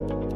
Thank you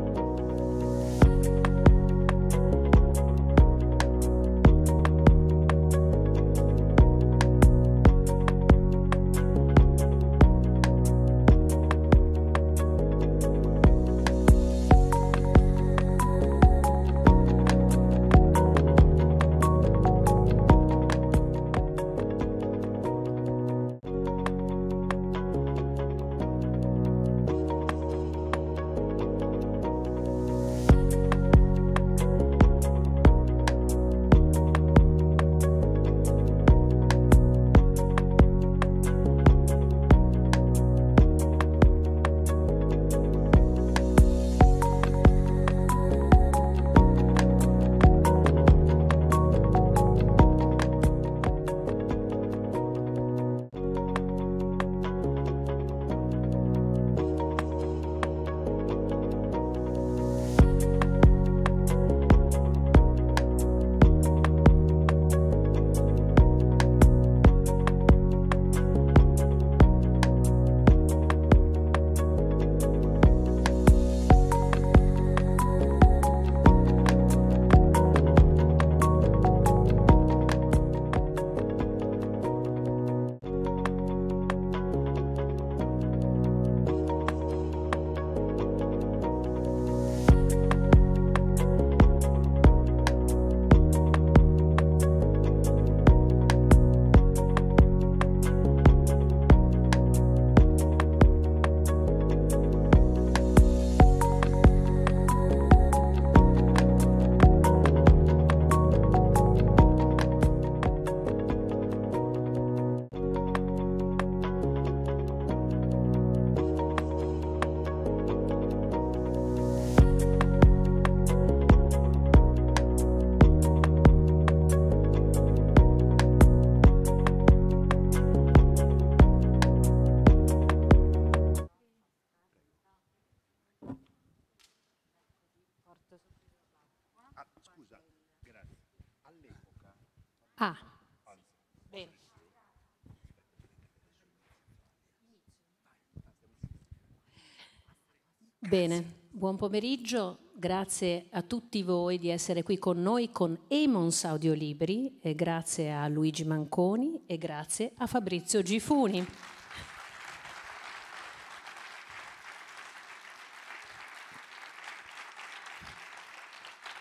Bene, buon pomeriggio. Grazie a tutti voi di essere qui con noi con Emons Audiolibri e grazie a Luigi Manconi e grazie a Fabrizio Gifuni.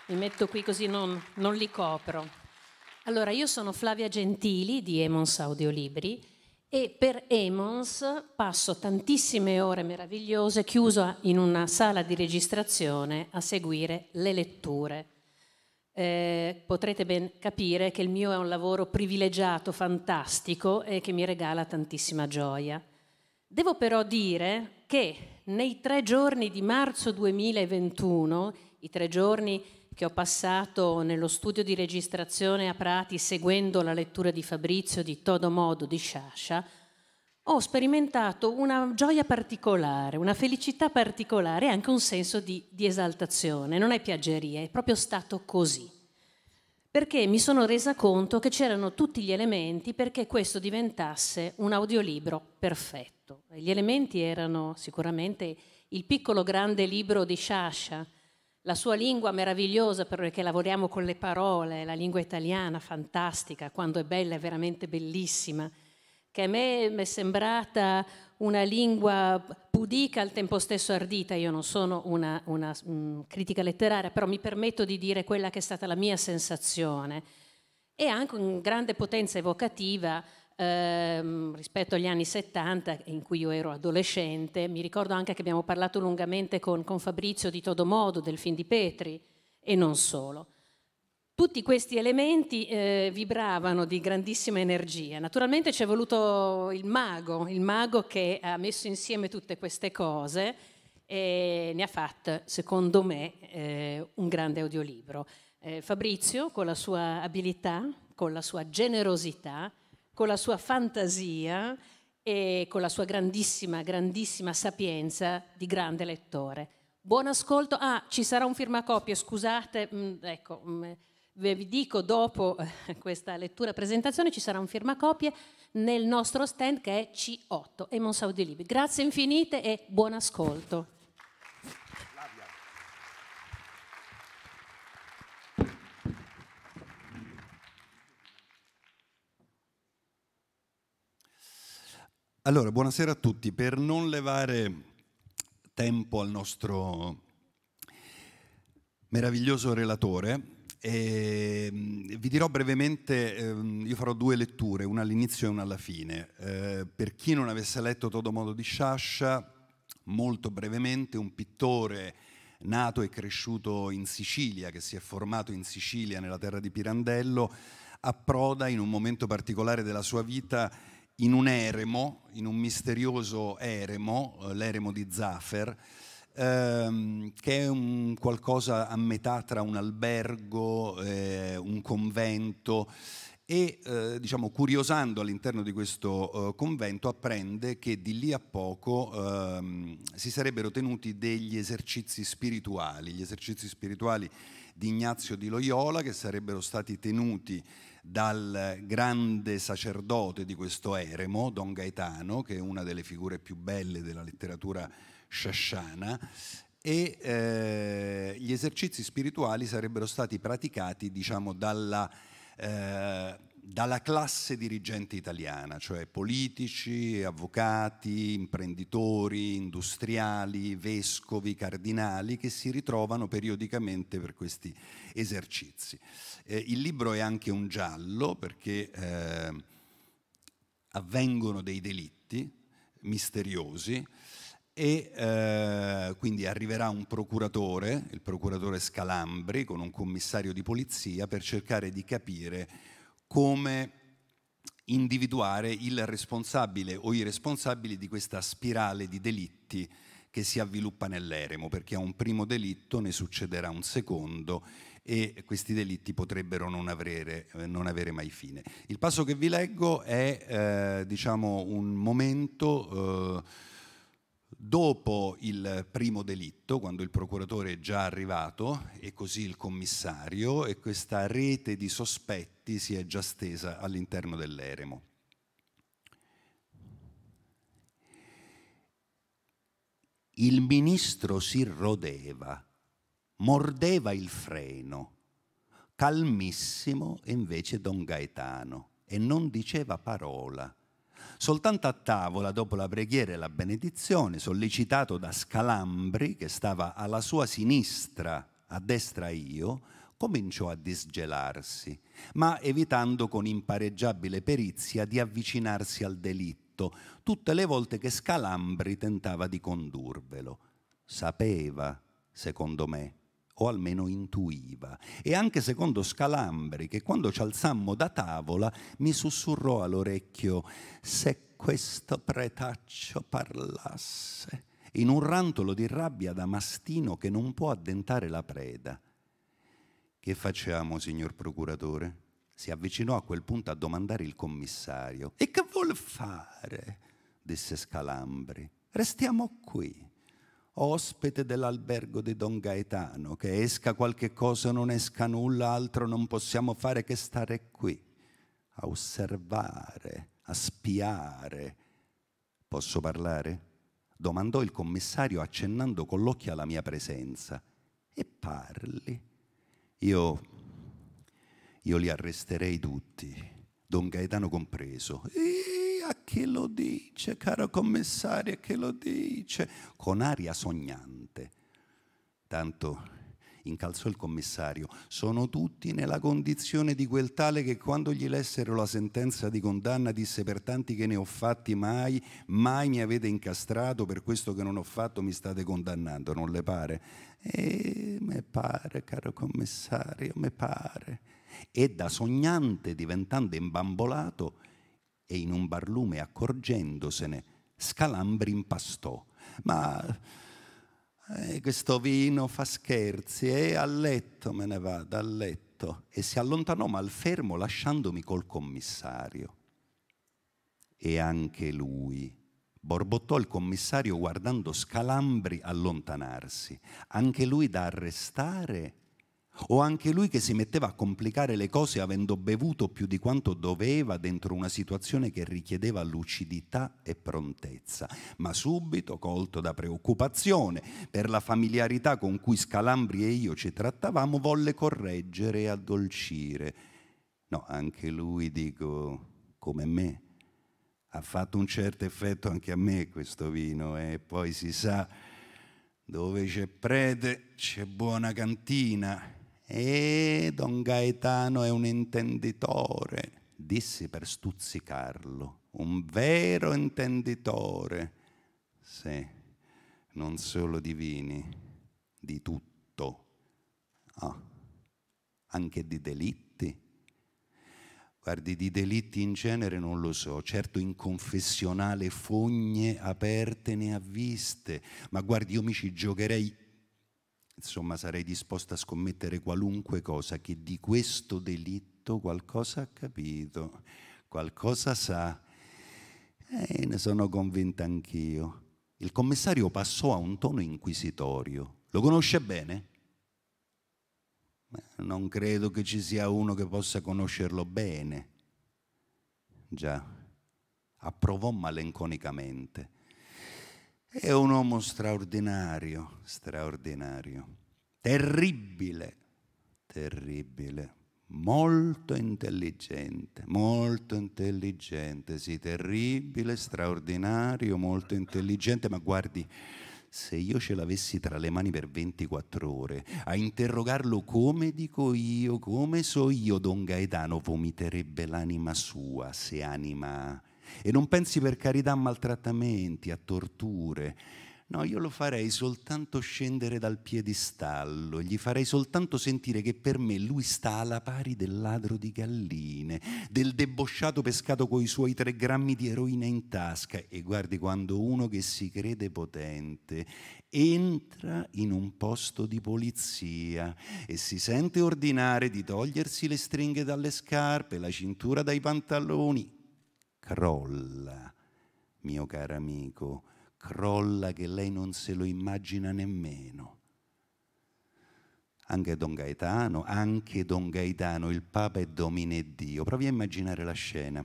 Mi metto qui così non, non li copro. Allora, io sono Flavia Gentili di Emons Audiolibri e per Emons passo tantissime ore meravigliose chiuso in una sala di registrazione a seguire le letture. Eh, potrete ben capire che il mio è un lavoro privilegiato, fantastico e che mi regala tantissima gioia. Devo però dire che nei tre giorni di marzo 2021, i tre giorni che ho passato nello studio di registrazione a Prati seguendo la lettura di Fabrizio di Todo Modo di Sciascia, ho sperimentato una gioia particolare, una felicità particolare e anche un senso di, di esaltazione. Non è piaggeria, è proprio stato così. Perché mi sono resa conto che c'erano tutti gli elementi perché questo diventasse un audiolibro perfetto. Gli elementi erano sicuramente il piccolo grande libro di Sciascia, la sua lingua meravigliosa perché lavoriamo con le parole, la lingua italiana fantastica, quando è bella è veramente bellissima, che a me mi è sembrata una lingua pudica al tempo stesso ardita, io non sono una, una mh, mm, critica letteraria, però mi permetto di dire quella che è stata la mia sensazione, e anche una grande potenza evocativa ehm, rispetto agli anni 70 in cui io ero adolescente. Mi ricordo anche che abbiamo parlato lungamente con, con Fabrizio di Todomodo, del film di Petri e non solo. Tutti questi elementi eh, vibravano di grandissima energia. Naturalmente ci è voluto il mago, il mago che ha messo insieme tutte queste cose e ne ha fatto, secondo me, eh, un grande audiolibro. Eh, Fabrizio, con la sua abilità, con la sua generosità, con la sua fantasia e con la sua grandissima, grandissima sapienza di grande lettore. Buon ascolto. Ah, ci sarà un firmacopie, scusate, mh, mm, ecco, mh, mm, vi dico dopo eh, questa lettura presentazione ci sarà un firmacopie nel nostro stand che è C8 e Monsaudi Libri. Grazie infinite e buon ascolto. Allora, buonasera a tutti. Per non levare tempo al nostro meraviglioso relatore, eh, vi dirò brevemente, ehm, io farò due letture, una all'inizio e una alla fine. Eh, per chi non avesse letto Todo Modo di Sciascia, molto brevemente, un pittore nato e cresciuto in Sicilia, che si è formato in Sicilia nella terra di Pirandello, approda in un momento particolare della sua vita in un eremo, in un misterioso eremo, eh, l'eremo di Zaffer, ehm, che è un qualcosa a metà tra un albergo, eh, un convento e eh, diciamo, curiosando all'interno di questo eh, convento apprende che di lì a poco eh, si sarebbero tenuti degli esercizi spirituali, gli esercizi spirituali di Ignazio di Loyola che sarebbero stati tenuti dal grande sacerdote di questo eremo, Don Gaetano, che è una delle figure più belle della letteratura sciasciana, e eh, gli esercizi spirituali sarebbero stati praticati diciamo, dalla eh, dalla classe dirigente italiana, cioè politici, avvocati, imprenditori, industriali, vescovi, cardinali che si ritrovano periodicamente per questi esercizi. Eh, il libro è anche un giallo perché eh, avvengono dei delitti misteriosi e eh, quindi arriverà un procuratore, il procuratore Scalambri, con un commissario di polizia per cercare di capire come individuare il responsabile o i responsabili di questa spirale di delitti che si avviluppa nell'eremo, perché a un primo delitto ne succederà un secondo e questi delitti potrebbero non avere, eh, non avere mai fine. Il passo che vi leggo è eh, diciamo un momento... Eh, Dopo il primo delitto, quando il procuratore è già arrivato e così il commissario e questa rete di sospetti si è già stesa all'interno dell'eremo. Il ministro si rodeva, mordeva il freno, calmissimo invece Don Gaetano, e non diceva parola Soltanto a tavola, dopo la preghiera e la benedizione, sollecitato da Scalambri, che stava alla sua sinistra, a destra io, cominciò a disgelarsi, ma evitando con impareggiabile perizia di avvicinarsi al delitto, tutte le volte che Scalambri tentava di condurvelo. Sapeva, secondo me, o almeno intuiva. E anche secondo Scalambri, che quando ci alzammo da tavola mi sussurrò all'orecchio, se questo pretaccio parlasse, in un rantolo di rabbia da mastino che non può addentare la preda. Che facciamo, signor procuratore? Si avvicinò a quel punto a domandare il commissario. E che vuol fare? disse Scalambri. Restiamo qui ospite dell'albergo di Don Gaetano, che esca qualche cosa, o non esca nulla, altro non possiamo fare che stare qui, a osservare, a spiare. Posso parlare? domandò il commissario accennando con l'occhio alla mia presenza. E parli. Io, io li arresterei tutti, Don Gaetano compreso. Eeeh! a chi lo dice, caro commissario, a chi lo dice, con aria sognante. Tanto incalzò il commissario, sono tutti nella condizione di quel tale che quando gli lessero la sentenza di condanna disse per tanti che ne ho fatti mai, mai mi avete incastrato, per questo che non ho fatto mi state condannando, non le pare? E eh, me pare, caro commissario, me pare. E da sognante diventando imbambolato e in un barlume, accorgendosene, Scalambri impastò. Ma eh, questo vino fa scherzi e eh, a letto me ne vado, a letto. E si allontanò malfermo lasciandomi col commissario. E anche lui borbottò il commissario guardando Scalambri allontanarsi. Anche lui da arrestare o anche lui che si metteva a complicare le cose avendo bevuto più di quanto doveva dentro una situazione che richiedeva lucidità e prontezza, ma subito colto da preoccupazione per la familiarità con cui Scalambri e io ci trattavamo, volle correggere e addolcire. No, anche lui, dico, come me, ha fatto un certo effetto anche a me questo vino eh, e poi si sa, dove c'è prete c'è buona cantina e don Gaetano è un intenditore, dissi per stuzzicarlo, un vero intenditore, sì, non solo di vini, di tutto, ah, anche di delitti. Guardi, di delitti in genere non lo so, certo in confessionale fogne aperte ne ha viste, ma guardi, io mi ci giocherei insomma sarei disposta a scommettere qualunque cosa che di questo delitto qualcosa ha capito, qualcosa sa. E eh, ne sono convinta anch'io. Il commissario passò a un tono inquisitorio. Lo conosce bene? Non credo che ci sia uno che possa conoscerlo bene. Già, approvò malenconicamente. È un uomo straordinario, straordinario, terribile, terribile, molto intelligente, molto intelligente, sì, terribile, straordinario, molto intelligente, ma guardi, se io ce l'avessi tra le mani per 24 ore a interrogarlo come dico io, come so io, Don Gaetano vomiterebbe l'anima sua, se anima e non pensi per carità a maltrattamenti, a torture. No, io lo farei soltanto scendere dal piedistallo, gli farei soltanto sentire che per me lui sta alla pari del ladro di galline, del debosciato pescato coi suoi tre grammi di eroina in tasca. E guardi quando uno che si crede potente entra in un posto di polizia e si sente ordinare di togliersi le stringhe dalle scarpe, la cintura dai pantaloni, crolla, mio caro amico, crolla che lei non se lo immagina nemmeno. Anche Don Gaetano, anche Don Gaetano, il Papa è Domine Dio. Provi a immaginare la scena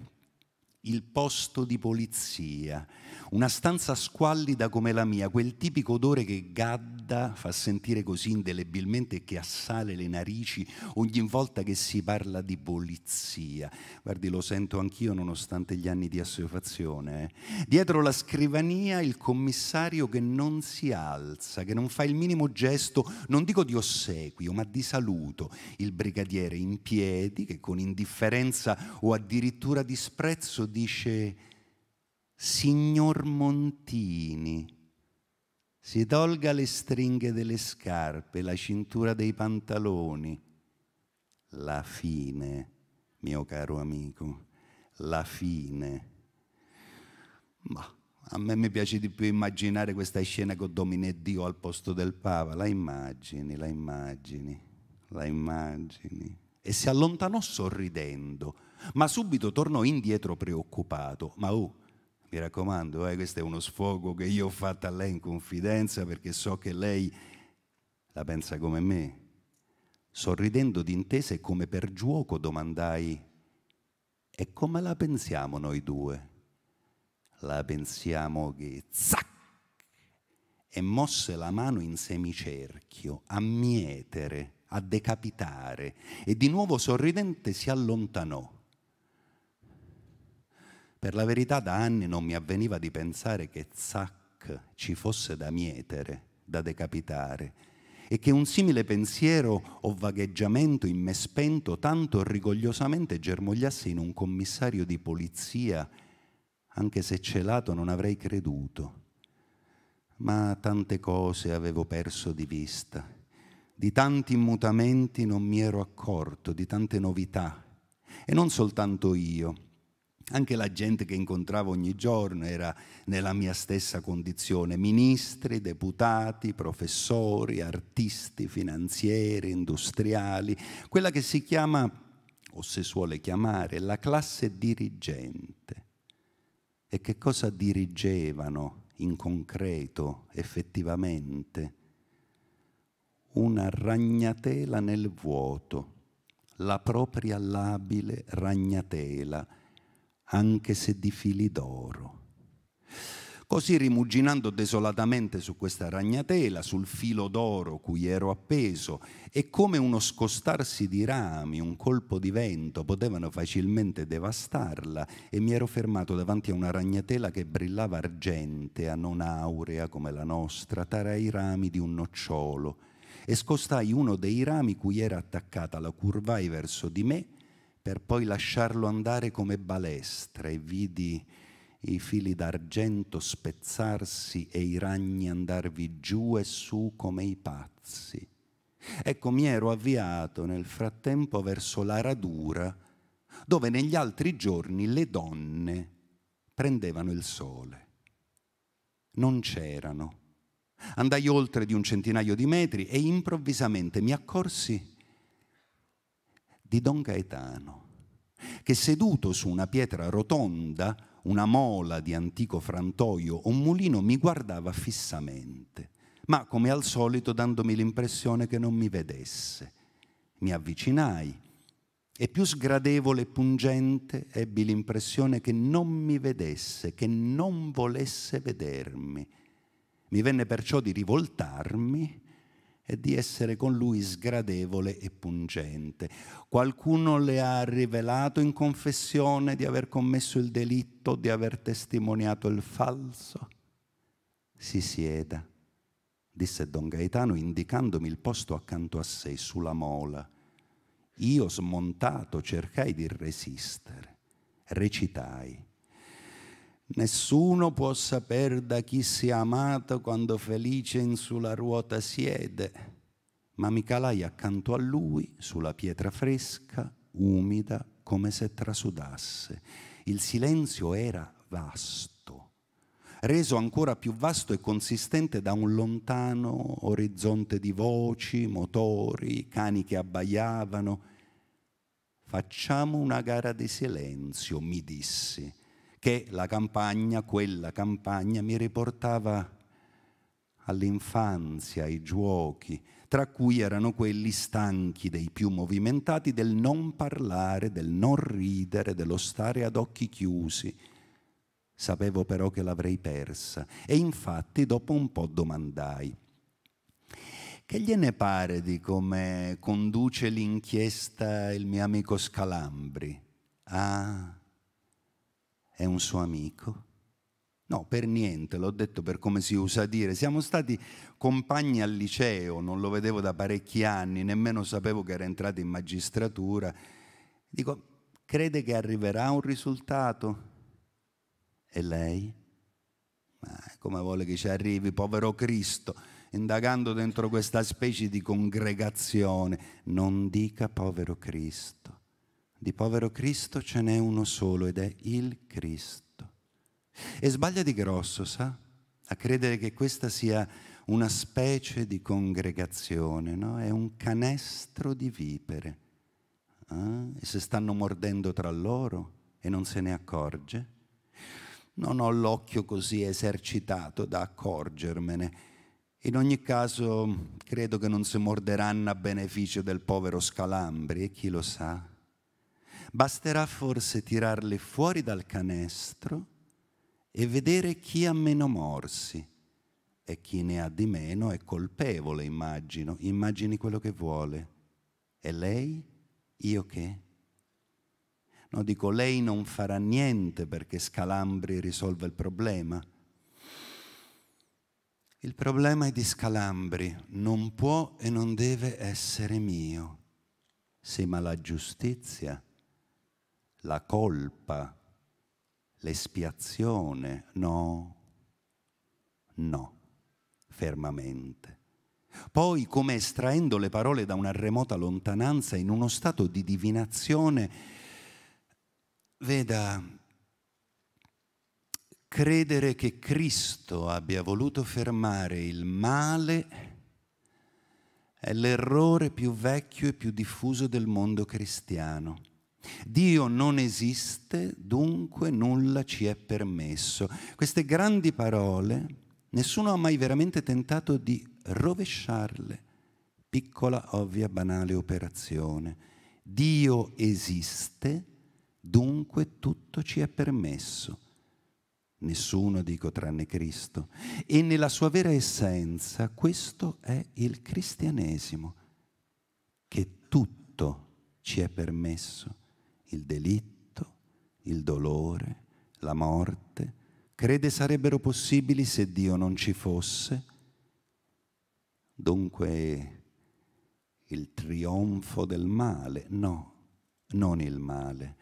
il posto di polizia, una stanza squallida come la mia, quel tipico odore che gadda fa sentire così indelebilmente e che assale le narici ogni volta che si parla di polizia. Guardi, lo sento anch'io nonostante gli anni di assuefazione. Eh. Dietro la scrivania il commissario che non si alza, che non fa il minimo gesto, non dico di ossequio, ma di saluto, il brigadiere in piedi che con indifferenza o addirittura disprezzo dice, signor Montini, si tolga le stringhe delle scarpe, la cintura dei pantaloni. La fine, mio caro amico, la fine. Ma boh, a me mi piace di più immaginare questa scena con Domine Dio al posto del Papa. La immagini, la immagini, la immagini. E si allontanò sorridendo ma subito tornò indietro preoccupato. Ma oh, mi raccomando, eh, questo è uno sfogo che io ho fatto a lei in confidenza perché so che lei la pensa come me. Sorridendo d'intesa e come per giuoco domandai, e come la pensiamo noi due? La pensiamo che zac! E mosse la mano in semicerchio, a mietere, a decapitare, e di nuovo sorridente si allontanò. Per la verità da anni non mi avveniva di pensare che Zac ci fosse da mietere, da decapitare, e che un simile pensiero o vagheggiamento in me spento tanto rigogliosamente germogliasse in un commissario di polizia, anche se celato non avrei creduto. Ma tante cose avevo perso di vista, di tanti mutamenti non mi ero accorto, di tante novità, e non soltanto io. Anche la gente che incontravo ogni giorno era nella mia stessa condizione, ministri, deputati, professori, artisti, finanzieri, industriali, quella che si chiama, o se suole chiamare, la classe dirigente. E che cosa dirigevano in concreto, effettivamente? Una ragnatela nel vuoto, la propria labile ragnatela anche se di fili d'oro. Così rimuginando desolatamente su questa ragnatela, sul filo d'oro cui ero appeso, e come uno scostarsi di rami, un colpo di vento potevano facilmente devastarla, e mi ero fermato davanti a una ragnatela che brillava argentea, non aurea come la nostra, tra i rami di un nocciolo, e scostai uno dei rami cui era attaccata, la curvai verso di me per poi lasciarlo andare come balestra e vidi i fili d'argento spezzarsi e i ragni andarvi giù e su come i pazzi. Ecco, mi ero avviato nel frattempo verso la radura, dove negli altri giorni le donne prendevano il sole. Non c'erano. Andai oltre di un centinaio di metri e improvvisamente mi accorsi di Don Gaetano, che seduto su una pietra rotonda, una mola di antico frantoio o un mulino, mi guardava fissamente, ma come al solito dandomi l'impressione che non mi vedesse. Mi avvicinai e più sgradevole e pungente ebbi l'impressione che non mi vedesse, che non volesse vedermi. Mi venne perciò di rivoltarmi e di essere con lui sgradevole e pungente. Qualcuno le ha rivelato in confessione di aver commesso il delitto, di aver testimoniato il falso? Si sieda, disse don Gaetano indicandomi il posto accanto a sé sulla mola. Io smontato cercai di resistere, recitai. Nessuno può sapere da chi sia amato quando felice in sulla ruota siede, ma mi calai accanto a lui sulla pietra fresca, umida, come se trasudasse. Il silenzio era vasto, reso ancora più vasto e consistente da un lontano orizzonte di voci, motori, cani che abbaiavano. Facciamo una gara di silenzio, mi dissi che la campagna, quella campagna, mi riportava all'infanzia, ai giochi, tra cui erano quelli stanchi dei più movimentati del non parlare, del non ridere, dello stare ad occhi chiusi. Sapevo però che l'avrei persa e infatti dopo un po' domandai. Che gliene pare di come conduce l'inchiesta il mio amico Scalambri? Ah, è un suo amico? No, per niente, l'ho detto per come si usa dire. Siamo stati compagni al liceo, non lo vedevo da parecchi anni, nemmeno sapevo che era entrato in magistratura. Dico, crede che arriverà un risultato? E lei? Ma come vuole che ci arrivi, povero Cristo, indagando dentro questa specie di congregazione? Non dica povero Cristo di povero Cristo ce n'è uno solo ed è il Cristo. E sbaglia di grosso, sa? A credere che questa sia una specie di congregazione, no? È un canestro di vipere. Ah, e se stanno mordendo tra loro e non se ne accorge? Non ho l'occhio così esercitato da accorgermene. In ogni caso, credo che non si morderanno a beneficio del povero Scalambri, e chi lo sa? Basterà forse tirarle fuori dal canestro e vedere chi ha meno morsi e chi ne ha di meno è colpevole, immagino, immagini quello che vuole. E lei? Io che? No, dico, lei non farà niente perché Scalambri risolva il problema. Il problema è di Scalambri, non può e non deve essere mio. Sì, ma la giustizia la colpa, l'espiazione, no, no, fermamente. Poi, come estraendo le parole da una remota lontananza in uno stato di divinazione, veda, credere che Cristo abbia voluto fermare il male è l'errore più vecchio e più diffuso del mondo cristiano Dio non esiste, dunque nulla ci è permesso. Queste grandi parole, nessuno ha mai veramente tentato di rovesciarle. Piccola, ovvia, banale operazione. Dio esiste, dunque tutto ci è permesso. Nessuno, dico, tranne Cristo. E nella sua vera essenza questo è il cristianesimo, che tutto ci è permesso il delitto, il dolore, la morte, crede sarebbero possibili se Dio non ci fosse. Dunque il trionfo del male, no, non il male,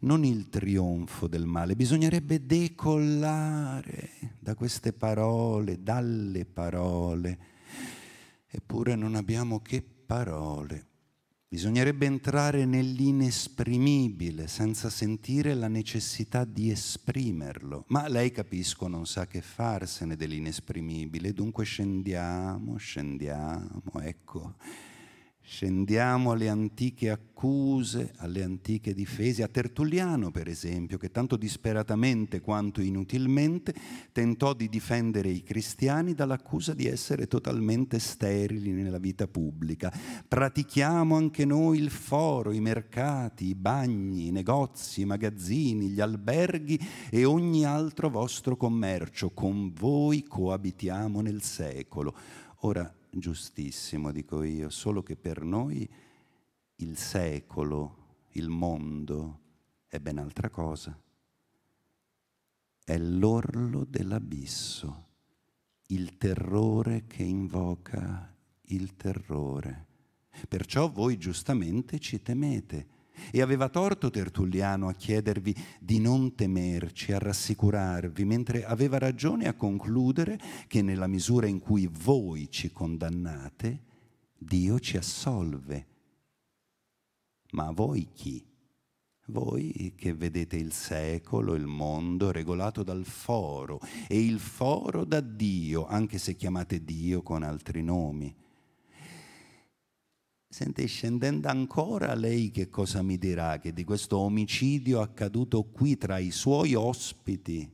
non il trionfo del male, bisognerebbe decollare da queste parole, dalle parole, eppure non abbiamo che parole. Bisognerebbe entrare nell'inesprimibile senza sentire la necessità di esprimerlo. Ma lei capisco non sa che farsene dell'inesprimibile, dunque scendiamo, scendiamo, ecco Scendiamo alle antiche accuse, alle antiche difese, a Tertulliano per esempio, che tanto disperatamente quanto inutilmente tentò di difendere i cristiani dall'accusa di essere totalmente sterili nella vita pubblica. Pratichiamo anche noi il foro, i mercati, i bagni, i negozi, i magazzini, gli alberghi e ogni altro vostro commercio. Con voi coabitiamo nel secolo. Ora, giustissimo, dico io, solo che per noi il secolo, il mondo è ben altra cosa. È l'orlo dell'abisso, il terrore che invoca il terrore. Perciò voi giustamente ci temete e aveva torto Tertulliano a chiedervi di non temerci, a rassicurarvi, mentre aveva ragione a concludere che nella misura in cui voi ci condannate, Dio ci assolve. Ma voi chi? Voi che vedete il secolo, il mondo regolato dal foro e il foro da Dio, anche se chiamate Dio con altri nomi. Senti, scendendo ancora, lei che cosa mi dirà? Che di questo omicidio accaduto qui tra i suoi ospiti,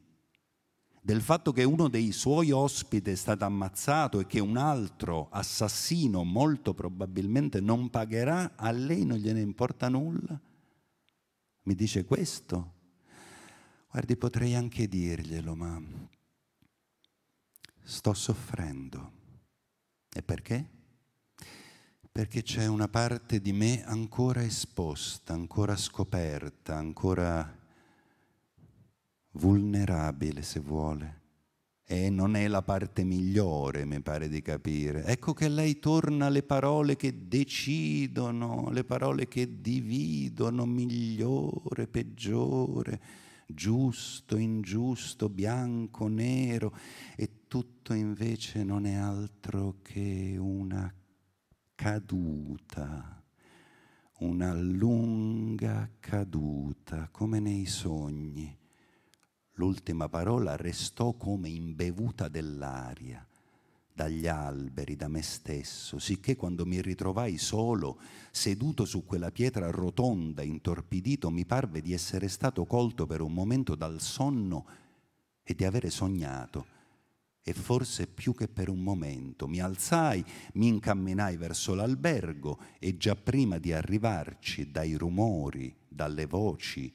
del fatto che uno dei suoi ospiti è stato ammazzato e che un altro assassino molto probabilmente non pagherà, a lei non gliene importa nulla? Mi dice questo? Guardi, potrei anche dirglielo, ma sto soffrendo. E perché? perché c'è una parte di me ancora esposta, ancora scoperta, ancora vulnerabile se vuole. E non è la parte migliore, mi pare di capire. Ecco che lei torna alle parole che decidono, le parole che dividono, migliore, peggiore, giusto, ingiusto, bianco, nero, e tutto invece non è altro che una caduta, una lunga caduta, come nei sogni. L'ultima parola restò come imbevuta dell'aria, dagli alberi, da me stesso, sicché quando mi ritrovai solo, seduto su quella pietra rotonda, intorpidito, mi parve di essere stato colto per un momento dal sonno e di avere sognato e forse più che per un momento. Mi alzai, mi incamminai verso l'albergo e già prima di arrivarci dai rumori, dalle voci,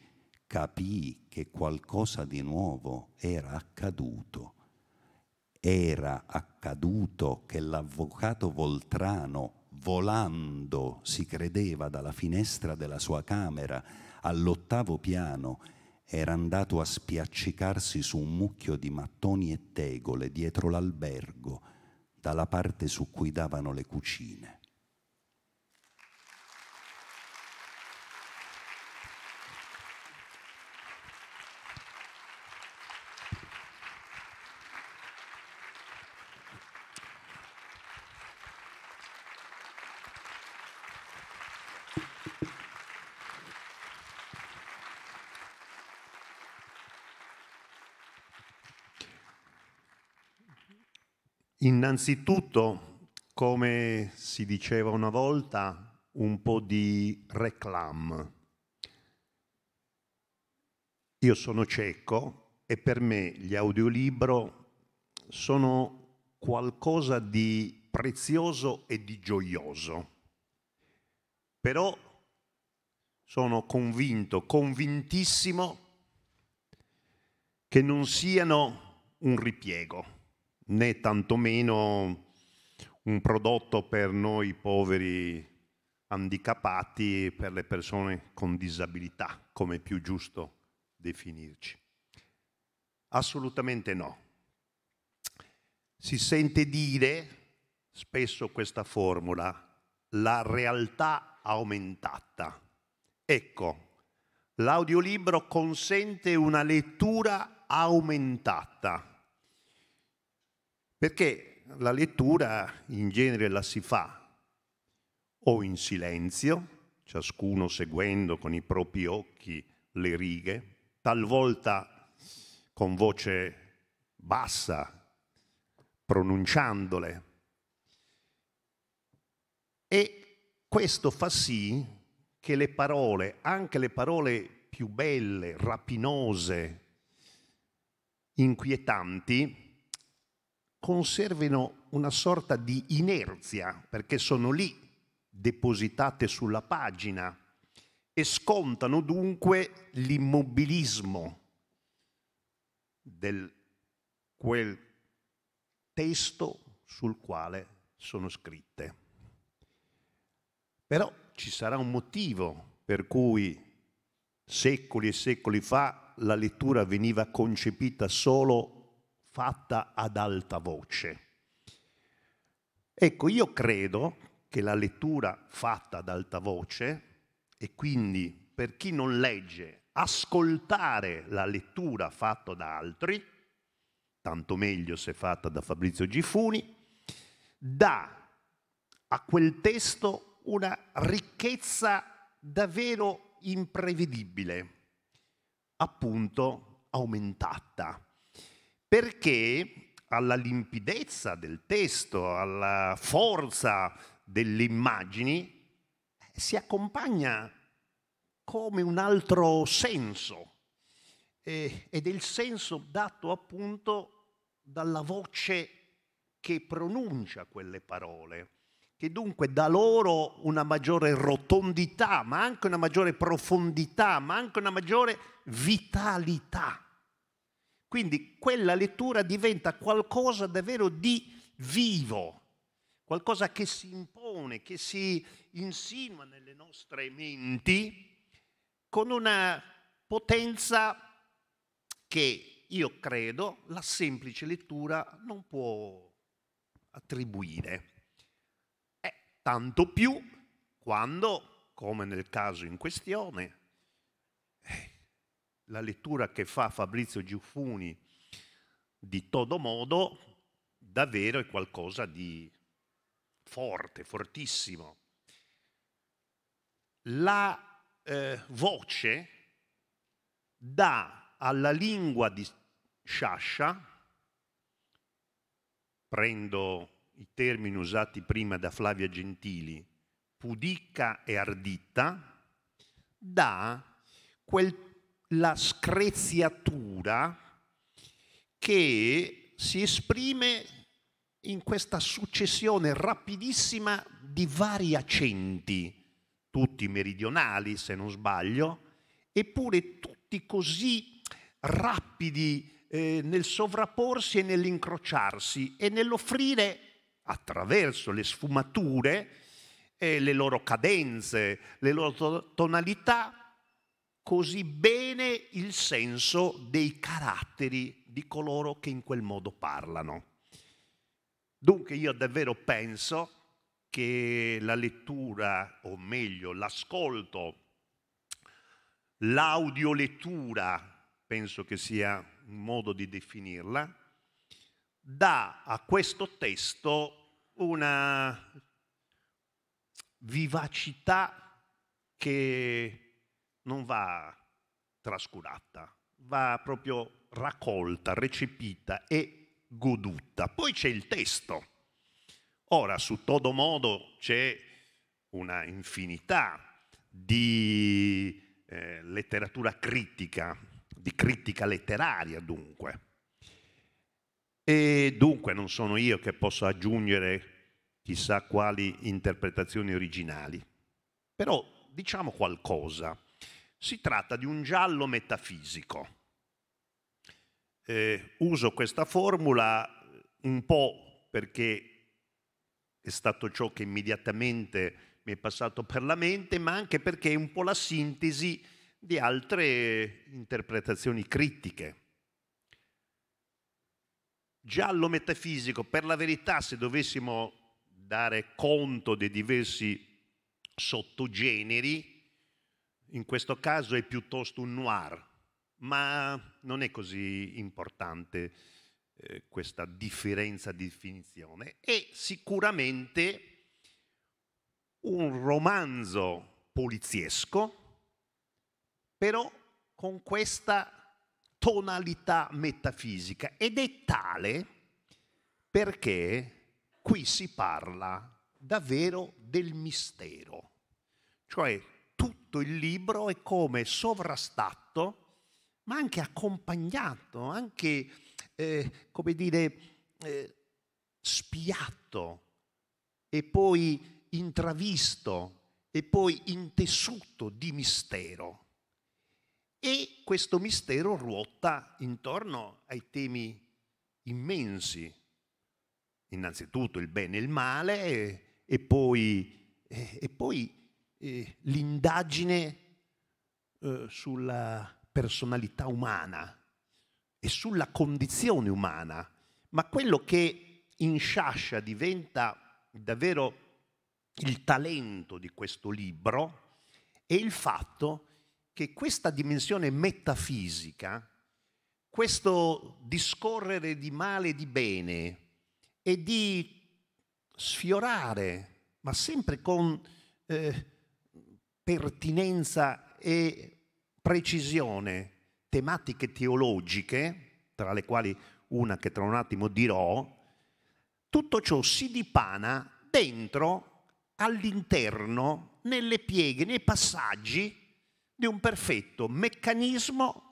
capii che qualcosa di nuovo era accaduto. Era accaduto che l'avvocato Voltrano, volando, si credeva dalla finestra della sua camera all'ottavo piano, era andato a spiaccicarsi su un mucchio di mattoni e tegole dietro l'albergo, dalla parte su cui davano le cucine. Innanzitutto, come si diceva una volta, un po' di reclam. Io sono cieco e per me gli audiolibro sono qualcosa di prezioso e di gioioso. Però sono convinto, convintissimo, che non siano un ripiego né tantomeno un prodotto per noi poveri handicappati e per le persone con disabilità, come è più giusto definirci. Assolutamente no. Si sente dire spesso questa formula, la realtà aumentata. Ecco, l'audiolibro consente una lettura aumentata perché la lettura in genere la si fa o in silenzio, ciascuno seguendo con i propri occhi le righe, talvolta con voce bassa, pronunciandole. E questo fa sì che le parole, anche le parole più belle, rapinose, inquietanti, conservino una sorta di inerzia, perché sono lì, depositate sulla pagina, e scontano dunque l'immobilismo del quel testo sul quale sono scritte. Però ci sarà un motivo per cui secoli e secoli fa la lettura veniva concepita solo fatta ad alta voce. Ecco, io credo che la lettura fatta ad alta voce e quindi per chi non legge ascoltare la lettura fatta da altri, tanto meglio se fatta da Fabrizio Gifuni, dà a quel testo una ricchezza davvero imprevedibile, appunto aumentata perché alla limpidezza del testo, alla forza delle immagini, eh, si accompagna come un altro senso, ed è il senso dato appunto dalla voce che pronuncia quelle parole, che dunque dà loro una maggiore rotondità, ma anche una maggiore profondità, ma anche una maggiore vitalità. Quindi quella lettura diventa qualcosa davvero di vivo, qualcosa che si impone, che si insinua nelle nostre menti con una potenza che io credo la semplice lettura non può attribuire. Eh, tanto più quando, come nel caso in questione, la lettura che fa Fabrizio Giuffuni di Todo Modo davvero è qualcosa di forte, fortissimo. La eh, voce dà alla lingua di Sciascia, prendo i termini usati prima da Flavia Gentili, pudica e ardita, dà quel la screziatura che si esprime in questa successione rapidissima di vari accenti, tutti meridionali se non sbaglio, eppure tutti così rapidi eh, nel sovrapporsi e nell'incrociarsi e nell'offrire attraverso le sfumature, eh, le loro cadenze, le loro tonalità, così bene il senso dei caratteri di coloro che in quel modo parlano. Dunque io davvero penso che la lettura, o meglio l'ascolto, l'audiolettura, penso che sia un modo di definirla, dà a questo testo una vivacità che non va trascurata, va proprio raccolta, recepita e goduta. Poi c'è il testo. Ora, su todo modo c'è una infinità di eh, letteratura critica, di critica letteraria dunque. E dunque non sono io che posso aggiungere chissà quali interpretazioni originali, però diciamo qualcosa. Si tratta di un giallo metafisico. Eh, uso questa formula un po' perché è stato ciò che immediatamente mi è passato per la mente, ma anche perché è un po' la sintesi di altre interpretazioni critiche. Giallo metafisico, per la verità, se dovessimo dare conto dei diversi sottogeneri, in questo caso è piuttosto un noir, ma non è così importante eh, questa differenza di definizione. È sicuramente un romanzo poliziesco, però con questa tonalità metafisica ed è tale perché qui si parla davvero del mistero, cioè tutto il libro è come sovrastato, ma anche accompagnato, anche, eh, come dire, eh, spiato e poi intravisto e poi intessuto di mistero. E questo mistero ruota intorno ai temi immensi, innanzitutto il bene e il male e, eh, e poi, e, e poi l'indagine eh, sulla personalità umana e sulla condizione umana, ma quello che in Sciascia diventa davvero il talento di questo libro è il fatto che questa dimensione metafisica, questo discorrere di male e di bene e di sfiorare, ma sempre con eh, pertinenza e precisione tematiche teologiche, tra le quali una che tra un attimo dirò, tutto ciò si dipana dentro, all'interno, nelle pieghe, nei passaggi di un perfetto meccanismo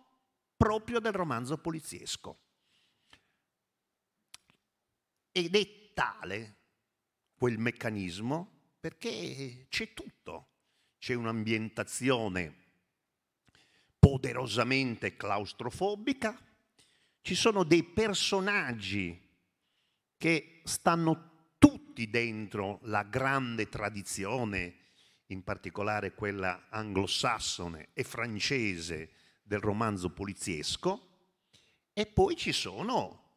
proprio del romanzo poliziesco. Ed è tale quel meccanismo perché c'è tutto c'è un'ambientazione poderosamente claustrofobica, ci sono dei personaggi che stanno tutti dentro la grande tradizione, in particolare quella anglosassone e francese del romanzo poliziesco, e poi ci sono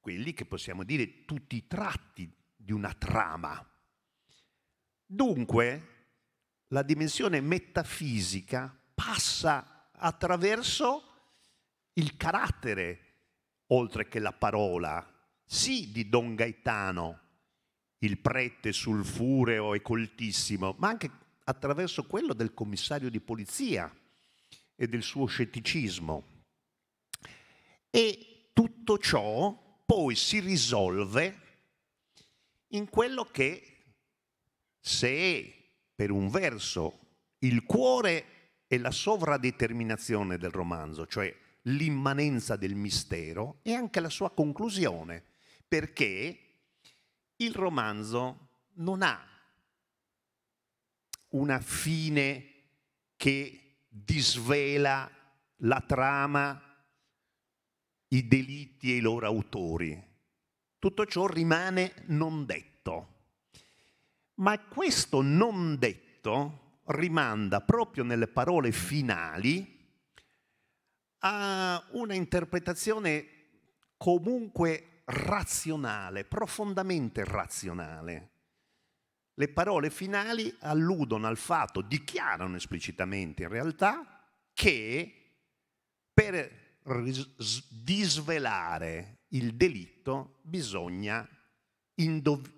quelli che possiamo dire tutti i tratti di una trama. Dunque, la dimensione metafisica passa attraverso il carattere, oltre che la parola, sì di Don Gaetano, il prete sulfureo e coltissimo, ma anche attraverso quello del commissario di polizia e del suo scetticismo. E tutto ciò poi si risolve in quello che, se per un verso il cuore e la sovradeterminazione del romanzo, cioè l'immanenza del mistero e anche la sua conclusione, perché il romanzo non ha una fine che disvela la trama, i delitti e i loro autori. Tutto ciò rimane non detto. Ma questo non detto rimanda proprio nelle parole finali a una interpretazione comunque razionale, profondamente razionale. Le parole finali alludono al fatto, dichiarano esplicitamente in realtà, che per disvelare il delitto bisogna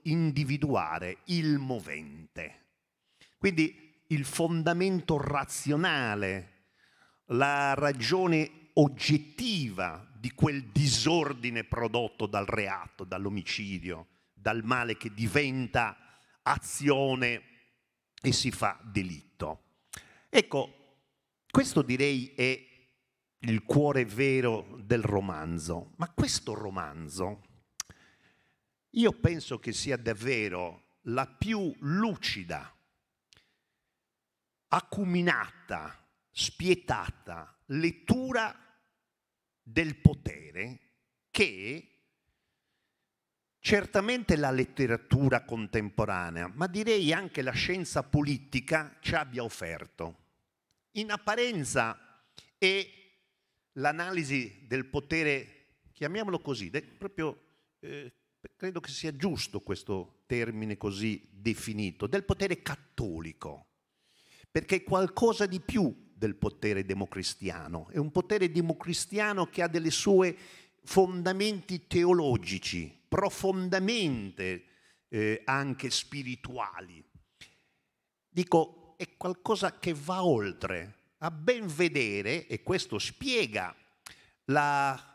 individuare il movente. Quindi il fondamento razionale, la ragione oggettiva di quel disordine prodotto dal reato, dall'omicidio, dal male che diventa azione e si fa delitto. Ecco, questo direi è il cuore vero del romanzo, ma questo romanzo io penso che sia davvero la più lucida, acuminata, spietata lettura del potere che certamente la letteratura contemporanea, ma direi anche la scienza politica ci abbia offerto. In apparenza è l'analisi del potere, chiamiamolo così, proprio eh, credo che sia giusto questo termine così definito, del potere cattolico, perché è qualcosa di più del potere democristiano, è un potere democristiano che ha delle sue fondamenti teologici, profondamente eh, anche spirituali. Dico, è qualcosa che va oltre. A ben vedere, e questo spiega la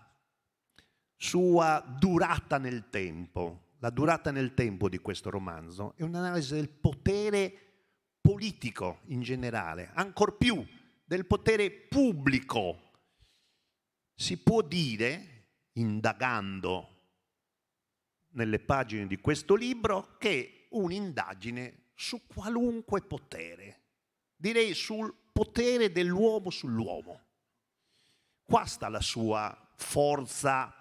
sua durata nel tempo, la durata nel tempo di questo romanzo, è un'analisi del potere politico in generale, ancor più del potere pubblico. Si può dire, indagando nelle pagine di questo libro, che un'indagine su qualunque potere, direi sul potere dell'uomo sull'uomo. Qua sta la sua forza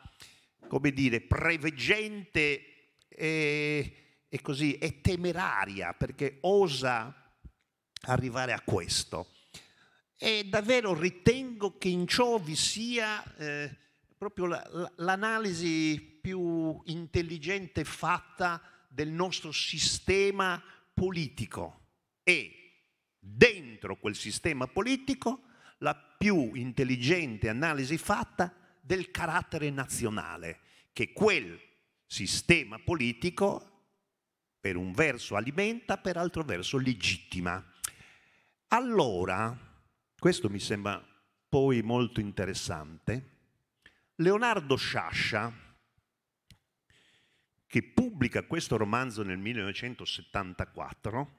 come dire, preveggente e, e così, è temeraria perché osa arrivare a questo. E davvero ritengo che in ciò vi sia eh, proprio l'analisi più intelligente fatta del nostro sistema politico e dentro quel sistema politico la più intelligente analisi fatta del carattere nazionale che quel sistema politico per un verso alimenta, per altro verso legittima. Allora, questo mi sembra poi molto interessante, Leonardo Sciascia, che pubblica questo romanzo nel 1974,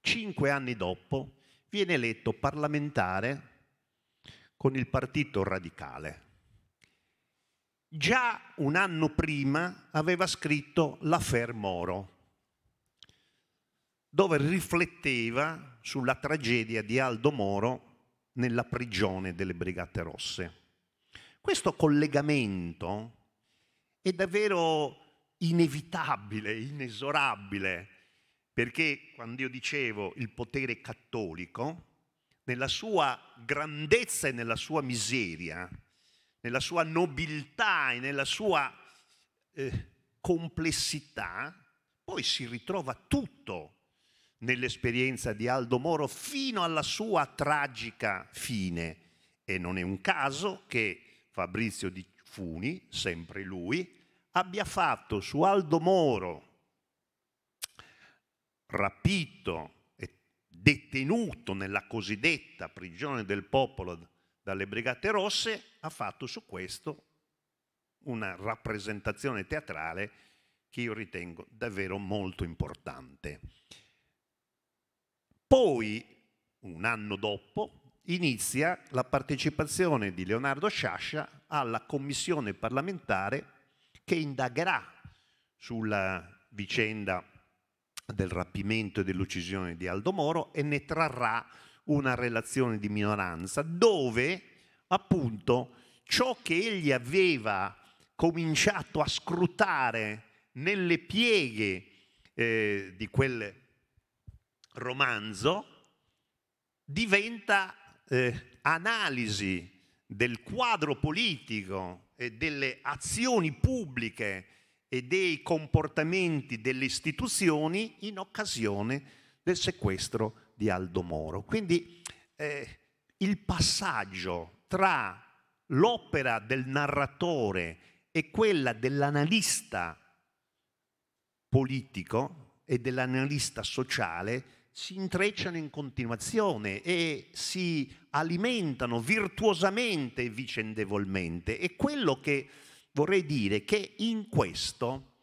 cinque anni dopo viene eletto parlamentare con il Partito Radicale Già un anno prima aveva scritto L'Affair Moro, dove rifletteva sulla tragedia di Aldo Moro nella prigione delle Brigate Rosse. Questo collegamento è davvero inevitabile, inesorabile, perché quando io dicevo il potere cattolico, nella sua grandezza e nella sua miseria, nella sua nobiltà e nella sua eh, complessità, poi si ritrova tutto nell'esperienza di Aldo Moro fino alla sua tragica fine. E non è un caso che Fabrizio Di Funi, sempre lui, abbia fatto su Aldo Moro, rapito e detenuto nella cosiddetta prigione del popolo dalle Brigate Rosse, ha fatto su questo una rappresentazione teatrale che io ritengo davvero molto importante. Poi, un anno dopo, inizia la partecipazione di Leonardo Sciascia alla commissione parlamentare che indagherà sulla vicenda del rapimento e dell'uccisione di Aldo Moro e ne trarrà una relazione di minoranza dove appunto ciò che egli aveva cominciato a scrutare nelle pieghe eh, di quel romanzo diventa eh, analisi del quadro politico e delle azioni pubbliche e dei comportamenti delle istituzioni in occasione del sequestro di Aldo Moro. Quindi eh, il passaggio tra l'opera del narratore e quella dell'analista politico e dell'analista sociale si intrecciano in continuazione e si alimentano virtuosamente e vicendevolmente. E quello che vorrei dire è che in questo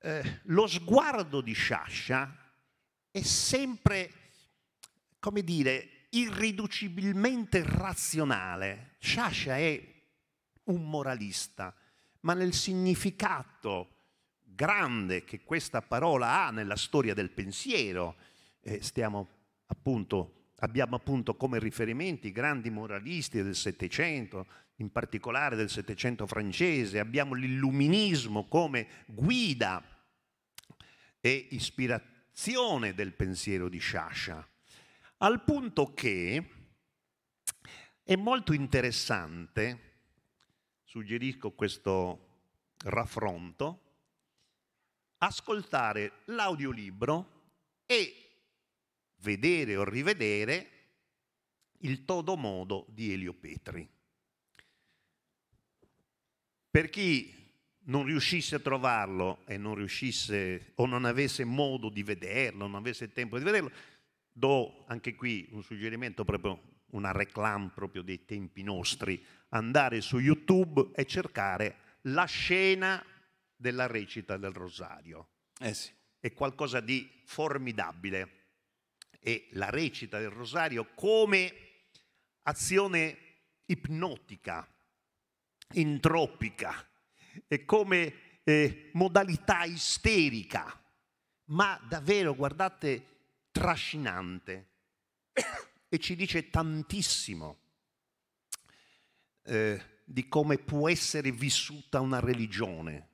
eh, lo sguardo di Sciascia è sempre come dire, irriducibilmente razionale. Sciascia è un moralista, ma nel significato grande che questa parola ha nella storia del pensiero, eh, stiamo appunto, abbiamo appunto come riferimenti i grandi moralisti del Settecento, in particolare del Settecento francese, abbiamo l'illuminismo come guida e ispirazione del pensiero di Sciascia. Al punto che è molto interessante, suggerisco questo raffronto, ascoltare l'audiolibro e vedere o rivedere il todo modo di Elio Petri. Per chi non riuscisse a trovarlo e non riuscisse o non avesse modo di vederlo, non avesse tempo di vederlo, Do anche qui un suggerimento, proprio una reclam proprio dei tempi nostri, andare su YouTube e cercare la scena della recita del rosario. Eh sì. È qualcosa di formidabile. E la recita del rosario come azione ipnotica, entropica, e come eh, modalità isterica. Ma davvero, guardate, trascinante e ci dice tantissimo eh, di come può essere vissuta una religione,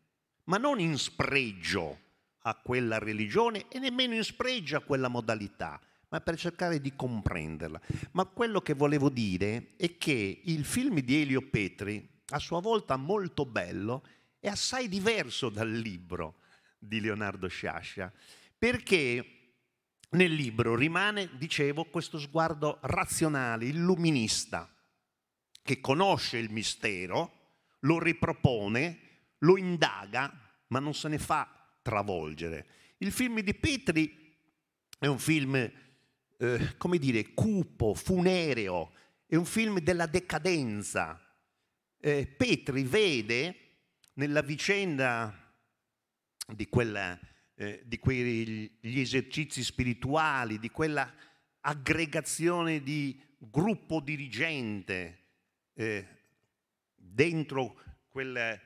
ma non in spregio a quella religione e nemmeno in spregio a quella modalità, ma per cercare di comprenderla. Ma quello che volevo dire è che il film di Elio Petri, a sua volta molto bello, è assai diverso dal libro di Leonardo Sciascia, perché nel libro rimane, dicevo, questo sguardo razionale, illuminista, che conosce il mistero, lo ripropone, lo indaga, ma non se ne fa travolgere. Il film di Petri è un film, eh, come dire, cupo, funereo, è un film della decadenza. Eh, Petri vede nella vicenda di quella eh, di quegli esercizi spirituali, di quella aggregazione di gruppo dirigente eh, dentro eh,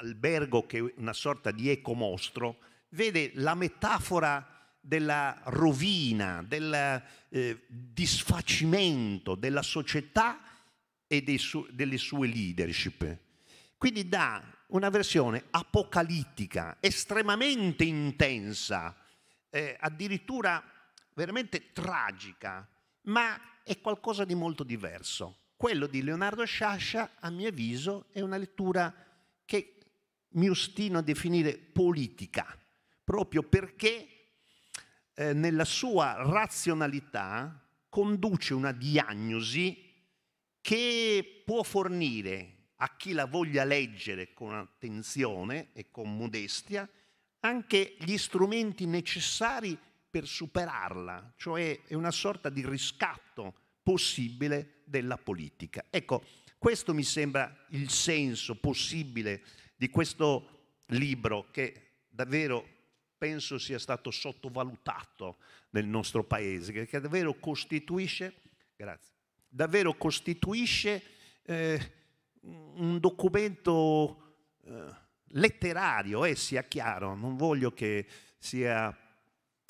albergo che è una sorta di ecomostro, vede la metafora della rovina, del eh, disfacimento della società e su delle sue leadership. Quindi dà una versione apocalittica, estremamente intensa, eh, addirittura veramente tragica, ma è qualcosa di molto diverso. Quello di Leonardo Sciascia, a mio avviso, è una lettura che mi ostino a definire politica, proprio perché eh, nella sua razionalità conduce una diagnosi che può fornire a chi la voglia leggere con attenzione e con modestia anche gli strumenti necessari per superarla, cioè è una sorta di riscatto possibile della politica. Ecco, questo mi sembra il senso possibile di questo libro che davvero penso sia stato sottovalutato nel nostro paese, che davvero costituisce, grazie, davvero costituisce eh, un documento eh, letterario, eh, sia chiaro, non voglio che sia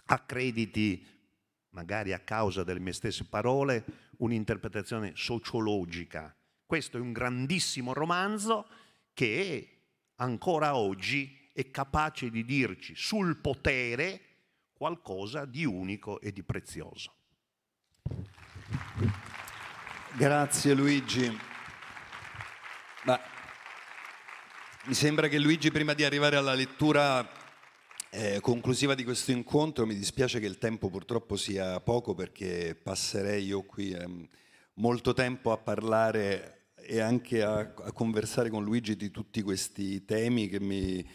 accrediti, magari a causa delle mie stesse parole, un'interpretazione sociologica. Questo è un grandissimo romanzo che ancora oggi è capace di dirci sul potere qualcosa di unico e di prezioso. Grazie Luigi. Ma mi sembra che Luigi, prima di arrivare alla lettura eh, conclusiva di questo incontro, mi dispiace che il tempo purtroppo sia poco perché passerei io qui eh, molto tempo a parlare e anche a, a, conversare con Luigi di tutti questi temi che mi,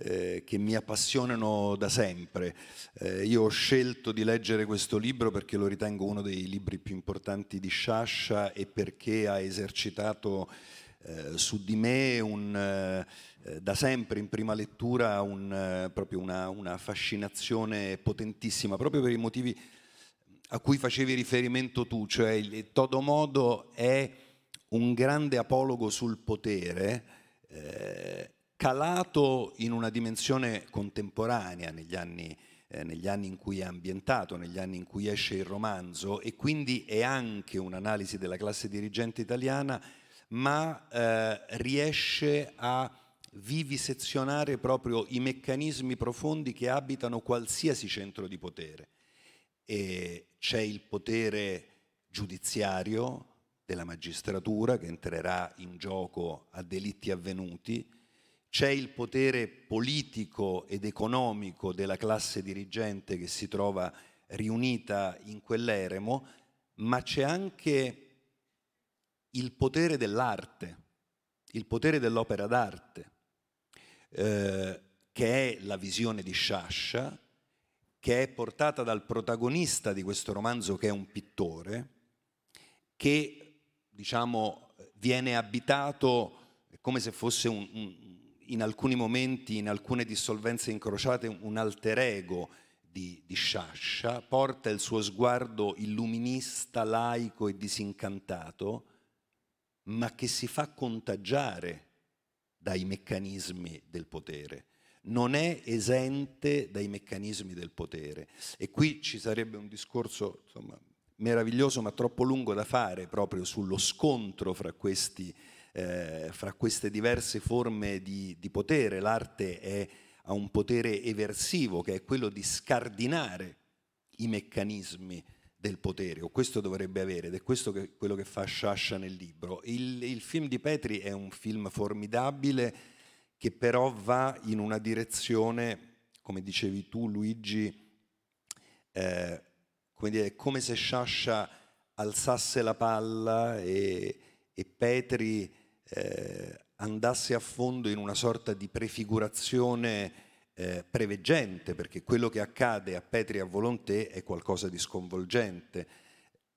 eh, che mi appassionano da sempre. Eh, io ho scelto di leggere questo libro perché lo ritengo uno dei libri più importanti di Sciascia e perché ha esercitato eh, su di me un, eh, eh, da sempre in prima lettura un, proprio una, una fascinazione potentissima, proprio per i motivi a cui facevi riferimento tu, cioè il Todo Modo è un grande apologo sul potere eh, calato in una dimensione contemporanea negli anni, eh, negli anni, in cui è ambientato, negli anni in cui esce il romanzo e quindi è anche un'analisi della classe dirigente italiana ma eh, riesce a vivisezionare proprio i meccanismi profondi che abitano qualsiasi centro di potere. E c'è il potere giudiziario della magistratura che entrerà in gioco a delitti avvenuti, c'è il potere politico ed economico della classe dirigente che si trova riunita in quell'eremo, ma c'è anche il potere dell'arte, il potere dell'opera d'arte, eh, che è la visione di Sciascia, che è portata dal protagonista di questo romanzo che è un pittore, che diciamo viene abitato come se fosse un, un, in alcuni momenti, in alcune dissolvenze incrociate, un alter ego di, di Sciascia, porta il suo sguardo illuminista, laico e disincantato ma che si fa contagiare dai meccanismi del potere. Non è esente dai meccanismi del potere. E qui ci sarebbe un discorso insomma, meraviglioso ma troppo lungo da fare proprio sullo scontro fra, questi, eh, fra queste diverse forme di, di potere. L'arte è, ha un potere eversivo che è quello di scardinare i meccanismi del potere, o questo dovrebbe avere, ed è questo che, quello che fa Sciascia nel libro. Il, il, film di Petri è un film formidabile che però va in una direzione, come dicevi tu Luigi, eh, come dire, come se Sciascia alzasse la palla e, e Petri eh, andasse a fondo in una sorta di prefigurazione eh, preveggente, perché quello che accade a Petri e a Volonté è qualcosa di sconvolgente.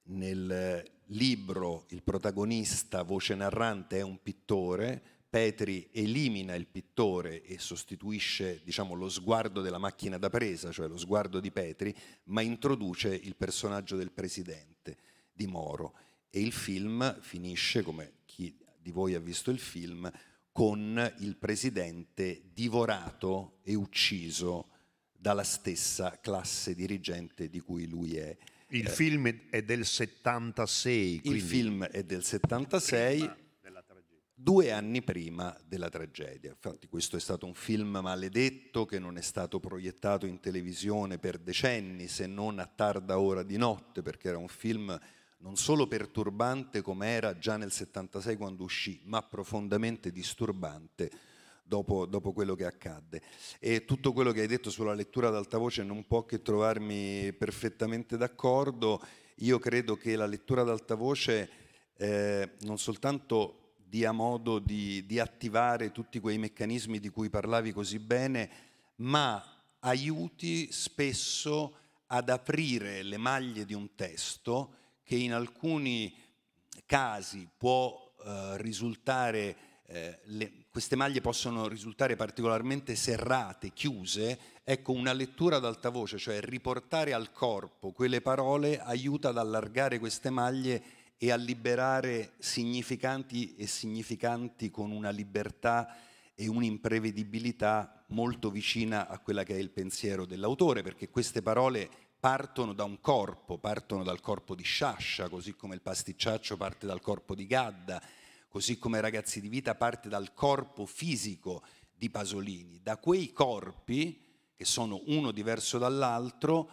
Nel libro il protagonista, voce narrante, è un pittore, Petri elimina il pittore e sostituisce diciamo, lo sguardo della macchina da presa, cioè lo sguardo di Petri, ma introduce il personaggio del presidente, di Moro. E il film finisce, come chi di voi ha visto il film, con il presidente divorato e ucciso dalla stessa classe dirigente di cui lui è. Il eh, film è del 76. Quindi... Il film è del 76, due anni prima della tragedia. Infatti questo è stato un film maledetto che non è stato proiettato in televisione per decenni, se non a tarda ora di notte, perché era un film non solo perturbante come era già nel 76 quando uscì, ma profondamente disturbante dopo, dopo quello che accadde. E tutto quello che hai detto sulla lettura ad alta voce non può che trovarmi perfettamente d'accordo. Io credo che la lettura ad alta voce eh, non soltanto dia modo di, di attivare tutti quei meccanismi di cui parlavi così bene, ma aiuti spesso ad aprire le maglie di un testo che in alcuni casi può eh, risultare, eh, le, queste maglie possono risultare particolarmente serrate, chiuse, ecco una lettura ad alta voce, cioè riportare al corpo quelle parole aiuta ad allargare queste maglie e a liberare significanti e significanti con una libertà e un'imprevedibilità molto vicina a quella che è il pensiero dell'autore, perché queste parole partono da un corpo, partono dal corpo di Sciascia, così come il pasticciaccio parte dal corpo di Gadda, così come Ragazzi di Vita parte dal corpo fisico di Pasolini. Da quei corpi, che sono uno diverso dall'altro,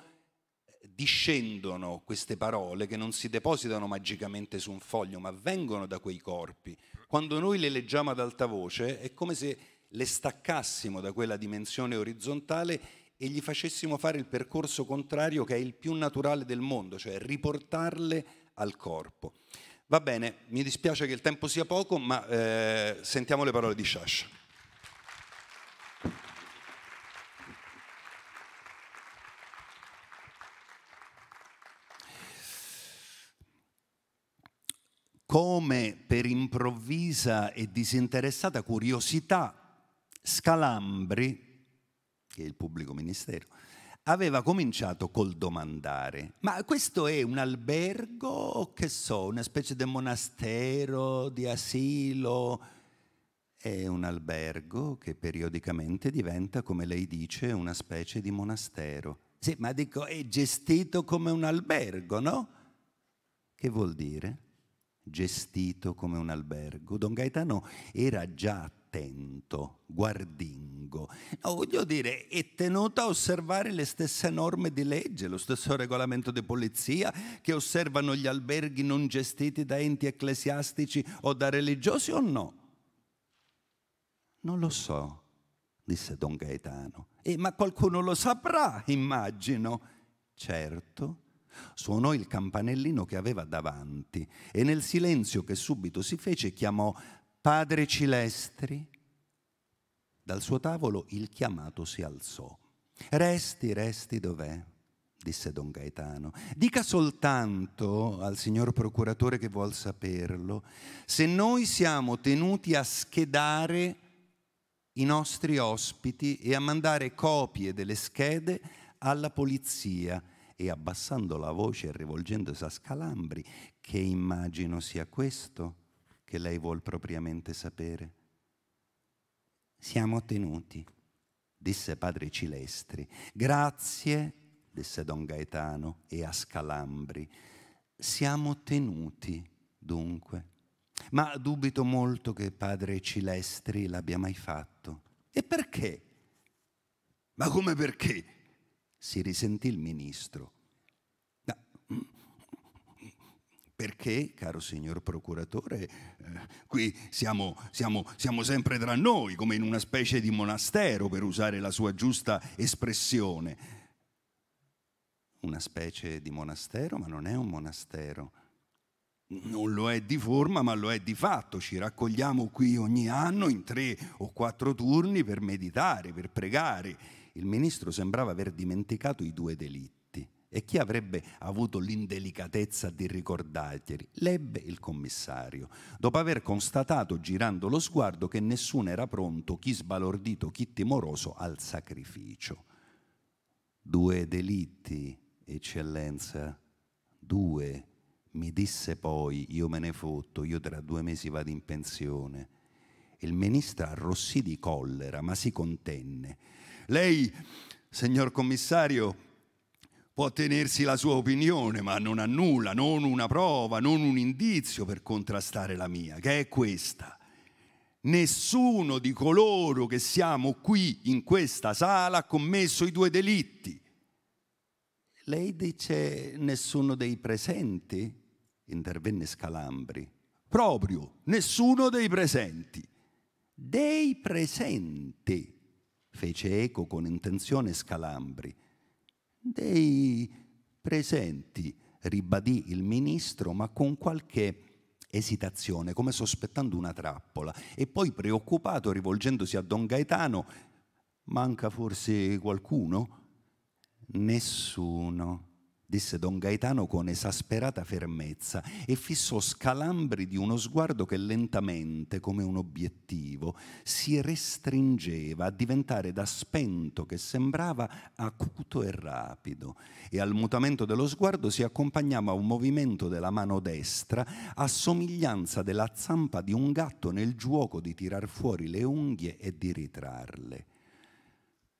discendono queste parole che non si depositano magicamente su un foglio, ma vengono da quei corpi. Quando noi le leggiamo ad alta voce è come se le staccassimo da quella dimensione orizzontale e gli facessimo fare il percorso contrario che è il più naturale del mondo, cioè riportarle al corpo. Va bene, mi dispiace che il tempo sia poco, ma eh, sentiamo le parole di Sciascia. Come per improvvisa e disinteressata curiosità, Scalambri che è il pubblico ministero, aveva cominciato col domandare, ma questo è un albergo o che so, una specie di monastero, di asilo? È un albergo che periodicamente diventa, come lei dice, una specie di monastero. Sì, ma dico, è gestito come un albergo, no? Che vuol dire? Gestito come un albergo. Don Gaetano era già attento, guardingo. No, voglio dire, è tenuto a osservare le stesse norme di legge, lo stesso regolamento di polizia che osservano gli alberghi non gestiti da enti ecclesiastici o da religiosi o no? Non lo so, disse Don Gaetano. Eh, ma qualcuno lo saprà, immagino. Certo, suonò il campanellino che aveva davanti e nel silenzio che subito si fece chiamò Padre Cilestri, dal suo tavolo il chiamato si alzò. Resti, resti dov'è? disse don Gaetano. Dica soltanto al signor procuratore che vuol saperlo se noi siamo tenuti a schedare i nostri ospiti e a mandare copie delle schede alla polizia e abbassando la voce e rivolgendosi a Scalambri, che immagino sia questo che lei vuol propriamente sapere. Siamo tenuti, disse padre Cilestri. Grazie, disse don Gaetano e Ascalambri. Siamo tenuti, dunque. Ma dubito molto che padre Cilestri l'abbia mai fatto. E perché? Ma come perché? si risentì il ministro. Ma, mm, perché, caro signor procuratore, eh, qui siamo, siamo, siamo sempre tra noi, come in una specie di monastero, per usare la sua giusta espressione. Una specie di monastero, ma non è un monastero. Non lo è di forma, ma lo è di fatto. Ci raccogliamo qui ogni anno in tre o quattro turni per meditare, per pregare. Il ministro sembrava aver dimenticato i due delitti e chi avrebbe avuto l'indelicatezza di ricordarglieli? L'ebbe il commissario, dopo aver constatato, girando lo sguardo, che nessuno era pronto, chi sbalordito, chi timoroso, al sacrificio. Due delitti, eccellenza, due. Mi disse poi, io me ne fotto, io tra due mesi vado in pensione. Il ministro arrossì di collera, ma si contenne. Lei, signor commissario, può tenersi la sua opinione, ma non ha nulla, non una prova, non un indizio per contrastare la mia, che è questa. Nessuno di coloro che siamo qui in questa sala ha commesso i due delitti. Lei dice nessuno dei presenti? intervenne Scalambri. Proprio, nessuno dei presenti. Dei presenti, fece eco con intenzione Scalambri dei presenti, ribadì il ministro, ma con qualche esitazione, come sospettando una trappola, e poi preoccupato, rivolgendosi a Don Gaetano, manca forse qualcuno? Nessuno disse don Gaetano con esasperata fermezza e fissò scalambri di uno sguardo che lentamente, come un obiettivo, si restringeva a diventare da spento che sembrava acuto e rapido e al mutamento dello sguardo si accompagnava un movimento della mano destra a somiglianza della zampa di un gatto nel giuoco di tirar fuori le unghie e di ritrarle.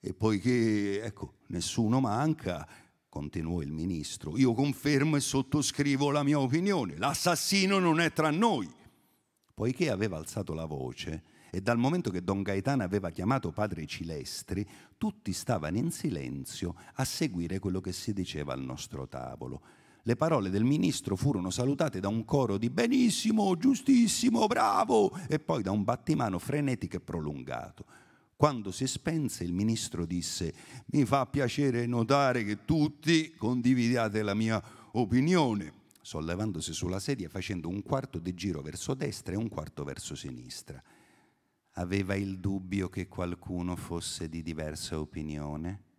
E poiché, ecco, nessuno manca, continuò il ministro, io confermo e sottoscrivo la mia opinione, l'assassino non è tra noi. Poiché aveva alzato la voce e dal momento che Don Gaetano aveva chiamato padre Cilestri, tutti stavano in silenzio a seguire quello che si diceva al nostro tavolo. Le parole del ministro furono salutate da un coro di benissimo, giustissimo, bravo e poi da un battimano frenetico e prolungato. Quando si spense il ministro disse mi fa piacere notare che tutti condividiate la mia opinione, sollevandosi sulla sedia facendo un quarto di giro verso destra e un quarto verso sinistra. Aveva il dubbio che qualcuno fosse di diversa opinione?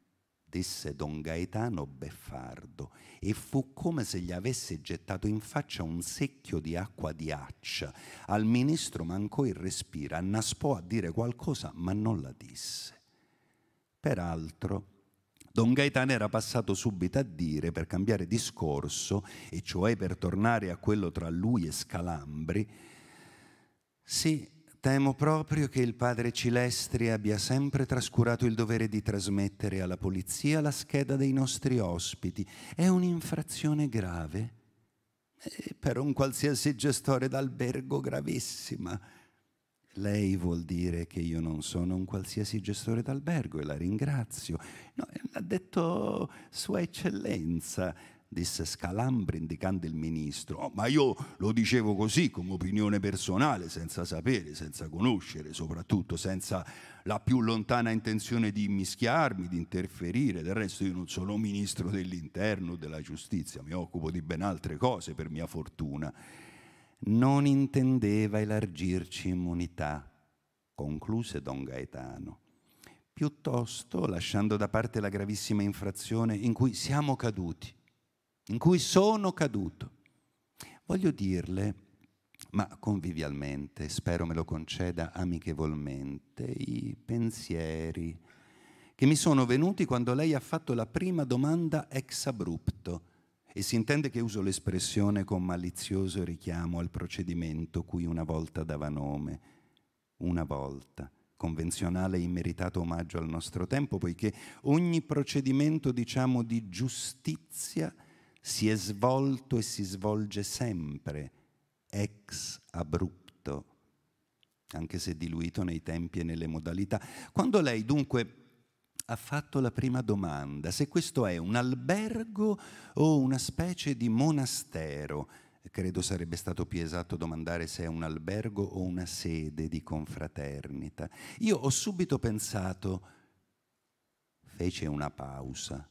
disse don Gaetano Beffardo, e fu come se gli avesse gettato in faccia un secchio di acqua di accia. Al ministro mancò il respiro, annaspò a dire qualcosa, ma non la disse. Peraltro, Don Gaetano era passato subito a dire, per cambiare discorso, e cioè per tornare a quello tra lui e Scalambri, sì, Temo proprio che il padre Cilestri abbia sempre trascurato il dovere di trasmettere alla polizia la scheda dei nostri ospiti. È un'infrazione grave. E eh, per un qualsiasi gestore d'albergo gravissima. Lei vuol dire che io non sono un qualsiasi gestore d'albergo e la ringrazio. No, eh, l'ha detto Sua Eccellenza disse Scalambri indicando il ministro, oh, ma io lo dicevo così come opinione personale, senza sapere, senza conoscere, soprattutto senza la più lontana intenzione di mischiarmi, di interferire, del resto io non sono ministro dell'interno, della giustizia, mi occupo di ben altre cose per mia fortuna. Non intendeva elargirci immunità, concluse don Gaetano piuttosto lasciando da parte la gravissima infrazione in cui siamo caduti in cui sono caduto. Voglio dirle, ma convivialmente, spero me lo conceda amichevolmente, i pensieri che mi sono venuti quando lei ha fatto la prima domanda ex abrupto e si intende che uso l'espressione con malizioso richiamo al procedimento cui una volta dava nome, una volta, convenzionale e immeritato omaggio al nostro tempo, poiché ogni procedimento, diciamo, di giustizia si è svolto e si svolge sempre ex abrupto, anche se diluito nei tempi e nelle modalità. Quando lei dunque ha fatto la prima domanda, se questo è un albergo o una specie di monastero, credo sarebbe stato più esatto domandare se è un albergo o una sede di confraternita. Io ho subito pensato, fece una pausa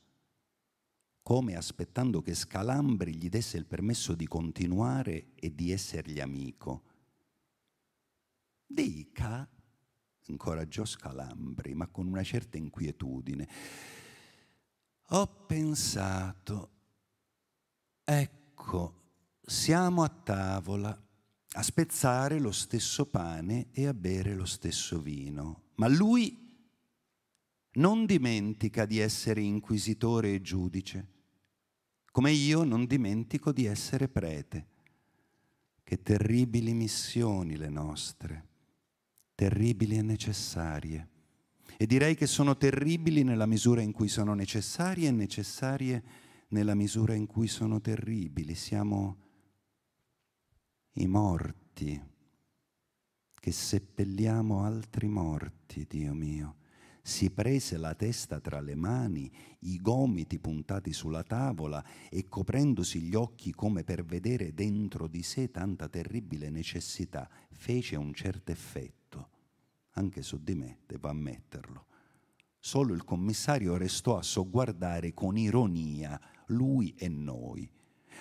come aspettando che Scalambri gli desse il permesso di continuare e di essergli amico. Dica, incoraggiò Scalambri, ma con una certa inquietudine, ho pensato, ecco, siamo a tavola, a spezzare lo stesso pane e a bere lo stesso vino, ma lui non dimentica di essere inquisitore e giudice come io non dimentico di essere prete. Che terribili missioni le nostre, terribili e necessarie. E direi che sono terribili nella misura in cui sono necessarie e necessarie nella misura in cui sono terribili. Siamo i morti che seppelliamo altri morti, Dio mio si prese la testa tra le mani, i gomiti puntati sulla tavola e coprendosi gli occhi come per vedere dentro di sé tanta terribile necessità, fece un certo effetto. Anche su di me, devo ammetterlo. Solo il commissario restò a sogguardare con ironia lui e noi.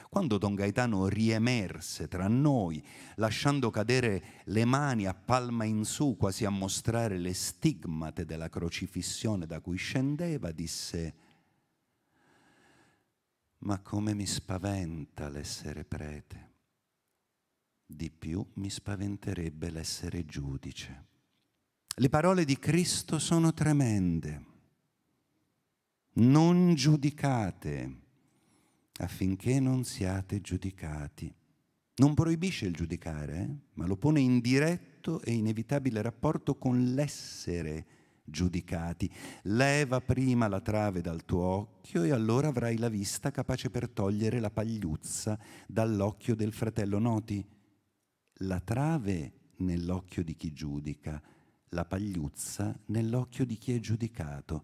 Quando Don Gaetano riemerse tra noi, lasciando cadere le mani a palma in su, quasi a mostrare le stigmate della crocifissione da cui scendeva, disse, ma come mi spaventa l'essere prete. Di più mi spaventerebbe l'essere giudice. Le parole di Cristo sono tremende. Non giudicate affinché non siate giudicati. Non proibisce il giudicare, eh? ma lo pone in diretto e inevitabile rapporto con l'essere giudicati. Leva prima la trave dal tuo occhio e allora avrai la vista capace per togliere la pagliuzza dall'occhio del fratello. Noti, la trave nell'occhio di chi giudica, la pagliuzza nell'occhio di chi è giudicato.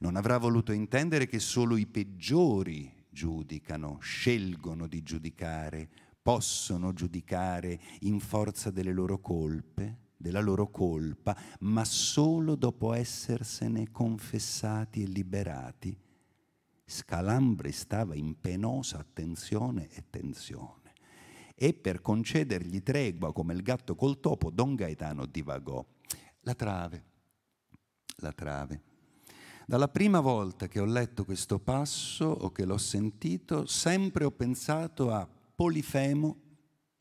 Non avrà voluto intendere che solo i peggiori giudicano, scelgono di giudicare, possono giudicare in forza delle loro colpe, della loro colpa, ma solo dopo essersene confessati e liberati. Scalambre stava in penosa attenzione e tensione. E per concedergli tregua come il gatto col topo, Don Gaetano divagò. La trave, la trave dalla prima volta che ho letto questo passo o che l'ho sentito, sempre ho pensato a Polifemo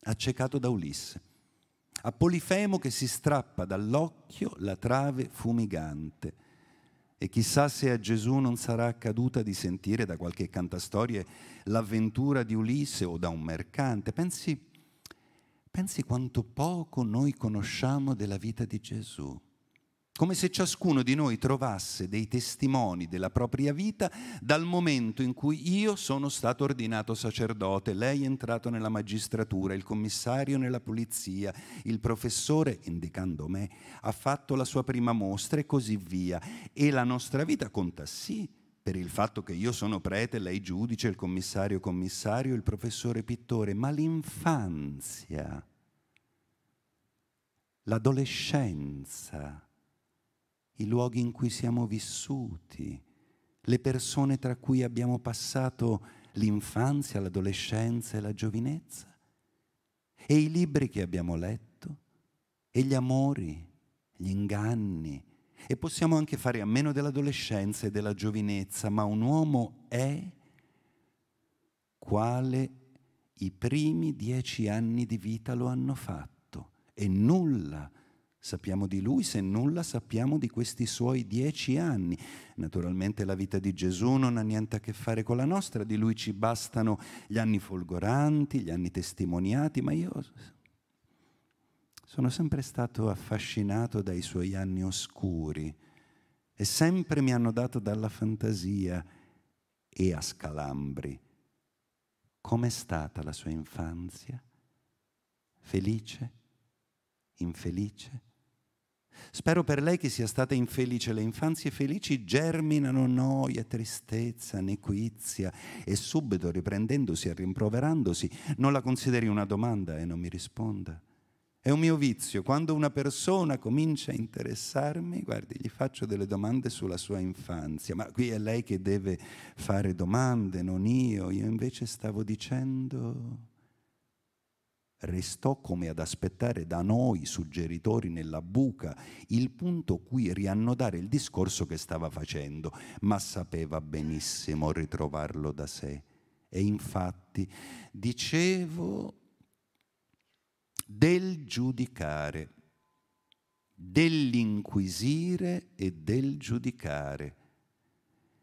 accecato da Ulisse, a Polifemo che si strappa dall'occhio la trave fumigante. E chissà se a Gesù non sarà accaduta di sentire da qualche cantastorie l'avventura di Ulisse o da un mercante. Pensi, pensi quanto poco noi conosciamo della vita di Gesù come se ciascuno di noi trovasse dei testimoni della propria vita dal momento in cui io sono stato ordinato sacerdote, lei è entrato nella magistratura, il commissario nella polizia, il professore, indicando me, ha fatto la sua prima mostra e così via. E la nostra vita conta sì per il fatto che io sono prete, lei giudice, il commissario commissario, il professore pittore, ma l'infanzia, l'adolescenza, i luoghi in cui siamo vissuti, le persone tra cui abbiamo passato l'infanzia, l'adolescenza e la giovinezza, e i libri che abbiamo letto, e gli amori, gli inganni, e possiamo anche fare a meno dell'adolescenza e della giovinezza, ma un uomo è quale i primi dieci anni di vita lo hanno fatto e nulla sappiamo di lui se nulla sappiamo di questi suoi dieci anni. Naturalmente la vita di Gesù non ha niente a che fare con la nostra, di lui ci bastano gli anni folgoranti, gli anni testimoniati, ma io sono sempre stato affascinato dai suoi anni oscuri e sempre mi hanno dato dalla fantasia e a scalambri. Com'è stata la sua infanzia? Felice? Infelice? Spero per lei che sia stata infelice. Le infanzie felici germinano noia, tristezza, nequizia e subito riprendendosi e rimproverandosi non la consideri una domanda e non mi risponda. È un mio vizio. Quando una persona comincia a interessarmi, guardi, gli faccio delle domande sulla sua infanzia, ma qui è lei che deve fare domande, non io. Io invece stavo dicendo restò come ad aspettare da noi suggeritori nella buca il punto cui riannodare il discorso che stava facendo, ma sapeva benissimo ritrovarlo da sé. E infatti dicevo del giudicare, dell'inquisire e del giudicare,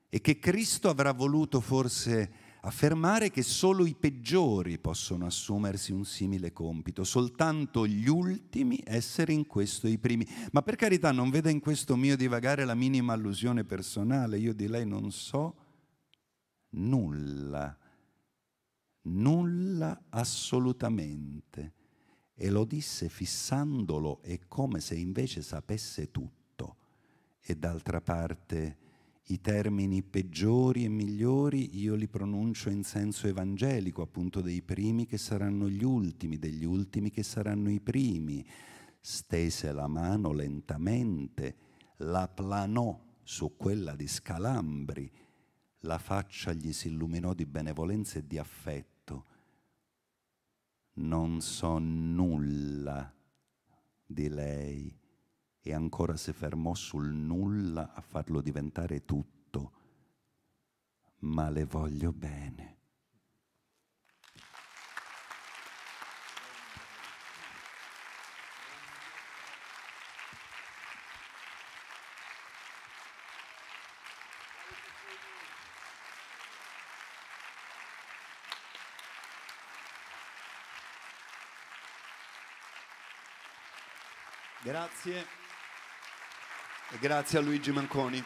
e che Cristo avrà voluto forse affermare che solo i peggiori possono assumersi un simile compito, soltanto gli ultimi essere in questo i primi. Ma per carità non veda in questo mio divagare la minima allusione personale, io di lei non so nulla, nulla assolutamente. E lo disse fissandolo e come se invece sapesse tutto. E d'altra parte i termini peggiori e migliori io li pronuncio in senso evangelico, appunto dei primi che saranno gli ultimi, degli ultimi che saranno i primi. Stese la mano lentamente, la planò su quella di Scalambri, la faccia gli si illuminò di benevolenza e di affetto. Non so nulla di lei e ancora si fermò sul nulla a farlo diventare tutto, ma le voglio bene. Grazie. E grazie a Luigi Manconi.